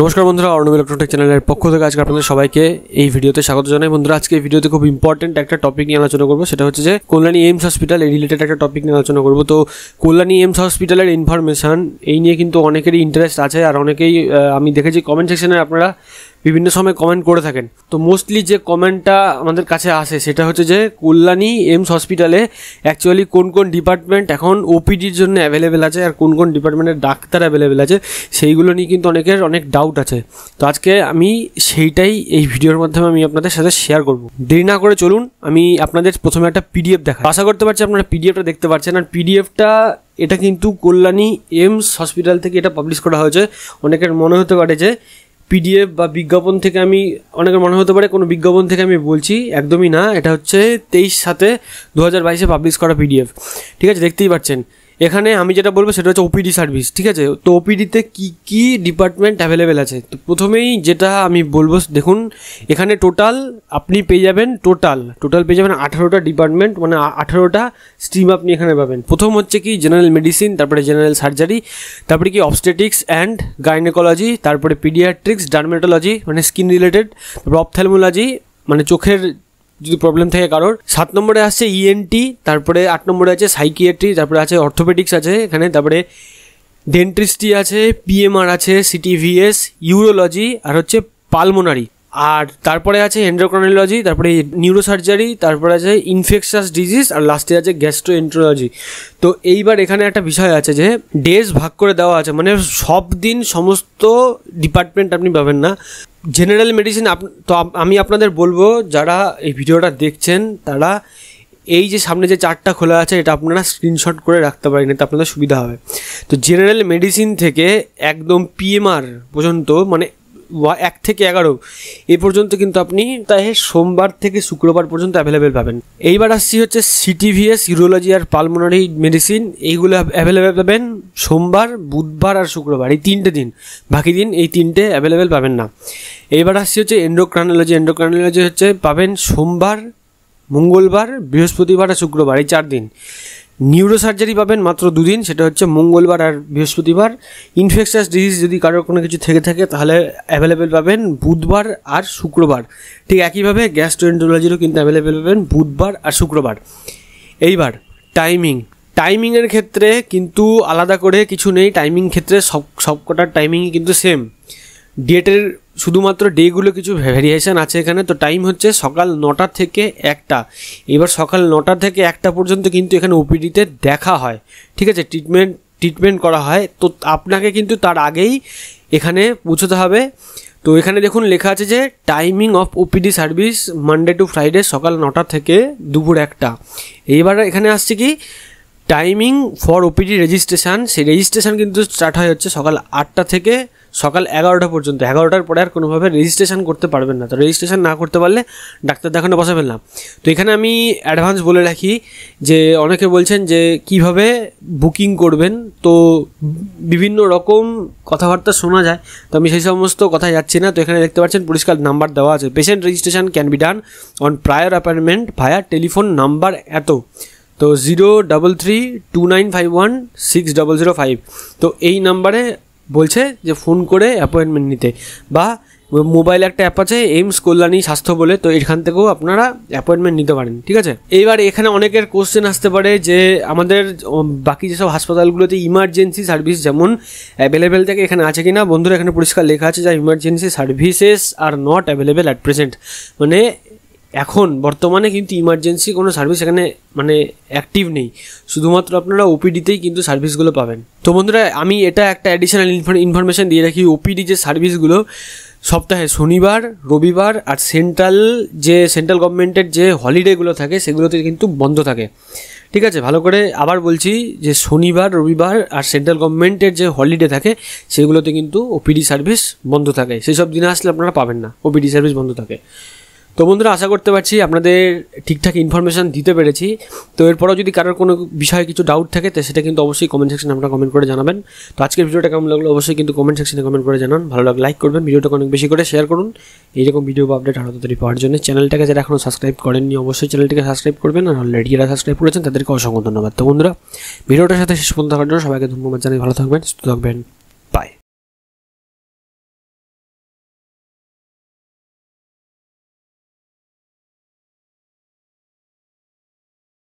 নমস্কার বন্ধুরা অর্ণব ইলেকট্রনিক চ্যানেলের পক্ষ থেকে আজকে আপনাদের সবাইকে এই ভিডিওতে স্বাগত জানাই বন্ধুরা আজকে এই ভিডিওতে খুব ইম্পর্টেন্ট একটা টপিক নিয়ে আলোচনা করবো সেটা হচ্ছে যে কল্যাণী এইমস হসপিটাল এই রিলেটেড একটা টপিক নিয়ে আলোচনা করবো তো কল্যাণী এইমস হসপিটালের ইনফরমেশান এই নিয়ে কিন্তু অনেকেরই ইন্টারেস্ট আছে আর অনেকেই আমি দেখেছি কমেন্ট সেকশনে আপনারা বিভিন্ন সময় কমেন্ট করে থাকেন তো মোস্টলি যে কমেন্টটা আমাদের কাছে আসে সেটা হচ্ছে যে কল্যাণী এমস হসপিটালে অ্যাকচুয়ালি কোন কোন ডিপার্টমেন্ট এখন ওপিডির জন্য অ্যাভেলেবেল আছে আর কোন কোন ডিপার্টমেন্টের ডাক্তার অ্যাভেলেবেল আছে সেইগুলো নিয়ে কিন্তু অনেকের অনেক ডাউট আছে তো আজকে আমি সেইটাই এই ভিডিওর মাধ্যমে আমি আপনাদের সাথে শেয়ার করব দেরি না করে চলুন আমি আপনাদের প্রথমে একটা পিডিএফ দেখা আশা করতে পারছি আপনারা পিডিএফটা দেখতে পাচ্ছেন আর পিডিএফটা এটা কিন্তু কল্যাণী এমস হসপিটাল থেকে এটা পাবলিশ করা হয়েছে অনেকের মনে হতে পারে যে পিডিএফ বা বিজ্ঞাপন থেকে আমি অনেকের মনে হতে পারে কোনো বিজ্ঞাপন থেকে আমি বলছি একদমই না এটা হচ্ছে তেইশ সাথে দু হাজার বাইশে পাবলিশ করা পিডিএফ ঠিক আছে দেখতেই পাচ্ছেন এখানে আমি যেটা বলবো সেটা হচ্ছে ওপিডি সার্ভিস ঠিক আছে তো ওপিডিতে কি কি ডিপার্টমেন্ট অ্যাভেলেবেল আছে তো প্রথমেই যেটা আমি বলবো দেখুন এখানে টোটাল আপনি পেয়ে যাবেন টোটাল টোটাল পেয়ে যাবেন আঠারোটা ডিপার্টমেন্ট মানে আঠারোটা স্ট্রিম আপনি এখানে পাবেন প্রথম হচ্ছে কি জেনারেল মেডিসিন তারপরে জেনারেল সার্জারি তারপরে কি অবস্টেটিক্স অ্যান্ড গাইনেকোলজি তারপরে পিডিয়াট্রিক্স ডার্মেটোলজি মানে স্কিন রিলেটেড তারপর অপথ্যালমোলজি মানে চোখের যদি প্রবলেম থাকে কারোর সাত নম্বরে আসছে ইএনটি e তারপরে আট নম্বরে আছে সাইকিয়াট্রি তারপরে আছে অর্থোপেডিক্স আছে এখানে তারপরে ডেন্টিস্ট্রি আছে পিএমআর আছে সিটিভিএস ইউরোলজি আর হচ্ছে পালমোনারি আর তারপরে আছে এন্ড্রোক্রোনোলজি তারপরে নিউরোসার্জারি তারপরে আছে ইনফেকশাস ডিজিজ আর লাস্টে আছে গ্যাস্ট্রোএন্ট্রোলজি তো এইবার এখানে একটা বিষয় আছে যে ডেজ ভাগ করে দেওয়া আছে মানে সব দিন সমস্ত ডিপার্টমেন্ট আপনি পাবেন না জেনারেল মেডিসিন আপ তো আমি আপনাদের বলবো যারা এই ভিডিওটা দেখছেন তারা এই যে সামনে যে চারটা খোলা আছে এটা আপনারা স্ক্রিনশট করে রাখতে পারেন এতে আপনাদের সুবিধা হবে তো জেনারেল মেডিসিন থেকে একদম পিএমআর পর্যন্ত মানে এক থেকে এগারো এ পর্যন্ত কিন্তু আপনি তাই সোমবার থেকে শুক্রবার পর্যন্ত অ্যাভেলেবেল পাবেন এইবার আসছি হচ্ছে সিটিভিএস ইউরোলজি আর পালমোনারি মেডিসিন এইগুলো অ্যাভেলেবেল পাবেন সোমবার বুধবার আর শুক্রবার এই তিনটে দিন বাকি দিন এই তিনটে অ্যাভেলেবেল পাবেন না এইবার আসছি হচ্ছে এন্ডোক্রানোলজি এন্ডোক্রানোলজি হচ্ছে পাবেন সোমবার মঙ্গলবার বৃহস্পতিবার আর শুক্রবার এই চার দিন নিউরো সার্জারি পাবেন মাত্র দুদিন সেটা হচ্ছে মঙ্গলবার আর বৃহস্পতিবার ইনফেকশাস ডিজিজ যদি কারোর কোনো কিছু থেকে থাকে তাহলে অ্যাভেলেবেল পাবেন বুধবার আর শুক্রবার ঠিক একইভাবে গ্যাস্ট্রোএন্টোলজিরও কিন্তু অ্যাভেলেবেল পাবেন বুধবার আর শুক্রবার এইবার টাইমিং টাইমিংয়ের ক্ষেত্রে কিন্তু আলাদা করে কিছু নেই টাইমিং ক্ষেত্রে সব সবকটার টাইমিংই কিন্তু সেম ডেটের শুধুমাত্র ডেগুলো কিছু ভ্যারিয়েশান আছে এখানে তো টাইম হচ্ছে সকাল নটা থেকে একটা এবার সকাল নটা থেকে একটা পর্যন্ত কিন্তু এখানে ওপিডিতে দেখা হয় ঠিক আছে ট্রিটমেন্ট ট্রিটমেন্ট করা হয় তো আপনাকে কিন্তু তার আগেই এখানে পৌঁছতে হবে তো এখানে দেখুন লেখা আছে যে timing of OPD service Monday to Friday সকাল নটা থেকে দুপুর একটা এইবার এখানে আসছে কি টাইমিং ফর ওপিডি রেজিস্ট্রেশান সেই রেজিস্ট্রেশান কিন্তু স্টার্ট হয় হচ্ছে সকাল আটটা থেকে সকাল এগারোটা পর্যন্ত এগারোটার পরে আর কোনোভাবে রেজিস্ট্রেশন করতে পারবেন না তো রেজিস্ট্রেশন না করতে পারলে ডাক্তার দেখানো বসাবেন না তো এখানে আমি অ্যাডভান্স বলে রাখি যে অনেকে বলছেন যে কিভাবে বুকিং করবেন তো বিভিন্ন রকম কথাবার্তা শোনা যায় তো আমি সেই সমস্ত কথা যাচ্ছি না তো এখানে দেখতে পাচ্ছেন পরিষ্কার নাম্বার দেওয়া আছে patient registration can be done on prior appointment via telephone number এত তো zero double three two nine five one six double zero five তো এই নাম্বারে বলছে যে ফোন করে অ্যাপয়েন্টমেন্ট নিতে বা মোবাইল একটা অ্যাপ আছে এইমস কল্যাণী স্বাস্থ্য বলে তো এখান থেকেও আপনারা অ্যাপয়েন্টমেন্ট নিতে পারেন ঠিক আছে এইবার এখানে অনেকের কোশ্চেন আসতে পারে যে আমাদের বাকি যেসব হাসপাতালগুলোতে ইমার্জেন্সি সার্ভিস যেমন অ্যাভেলেবেল থাকে এখানে আছে কি না বন্ধুরা এখানে পরিষ্কার লেখা আছে যা emergency services are not available at present মানে এখন বর্তমানে কিন্তু ইমার্জেন্সি কোনো সার্ভিস এখানে মানে অ্যাক্টিভ নেই শুধুমাত্র আপনারা ওপিডিতেই কিন্তু সার্ভিসগুলো পাবেন তো বন্ধুরা আমি এটা একটা অ্যাডিশনাল ইনফরমেশান দিয়ে রাখি ওপিডি যে সার্ভিসগুলো সপ্তাহে শনিবার রবিবার আর সেন্ট্রাল যে সেন্ট্রাল গভর্নমেন্টের যে হলিডেগুলো থাকে সেগুলোতে কিন্তু বন্ধ থাকে ঠিক আছে ভালো করে আবার বলছি যে শনিবার রবিবার আর সেন্ট্রাল গভর্নমেন্টের যে হলিডে থাকে সেগুলোতে কিন্তু ওপিডি সার্ভিস বন্ধ থাকে সেই সব দিনে আসলে আপনারা পাবেন না ওপিডি সার্ভিস বন্ধ থাকে তো বন্ধুরা আশা করতে পারছি আপনাদের ঠিকঠাক ইনফরমেশান দিতে পেরেছি তো এরপরও যদি কারোর কোনো বিষয়ে কিছু ডাউট থাকে তো সেটা কিন্তু অবশ্যই কমেন্ট সেকশনে আপনারা কমেন্ট করে জানাবেন তো আজকের ভিডিওটা কেমন লাগলো অবশ্যই কিন্তু কমেন্ট সেকশনে কমেন্ট করে জানান ভালো লাগলে লাইক করবেন ভিডিওটা অনেক বেশি করে শেয়ার করুন এইরকম ভিডিও বা আপডেট আরও তাড়াতাড়ি পাওয়ার জন্য চ্যানেলটাকে যারা এখনও সাবস্ক্রাইব করেননি অবশ্যই চ্যানেলটিকে সাবস্ক্রাইব করবেন আর অলরেডি যারা সাবস্ক্রাইব করেছেন তাদেরকে অসংখ্য ধন্যবাদ তো বন্ধুরা ভিডিওটার সাথে শেষ পর্যন্ত থাকার জন্য সবাইকে ধন্যবাদ জানিয়ে ভালো থাকবেন সুস্থ থাকবেন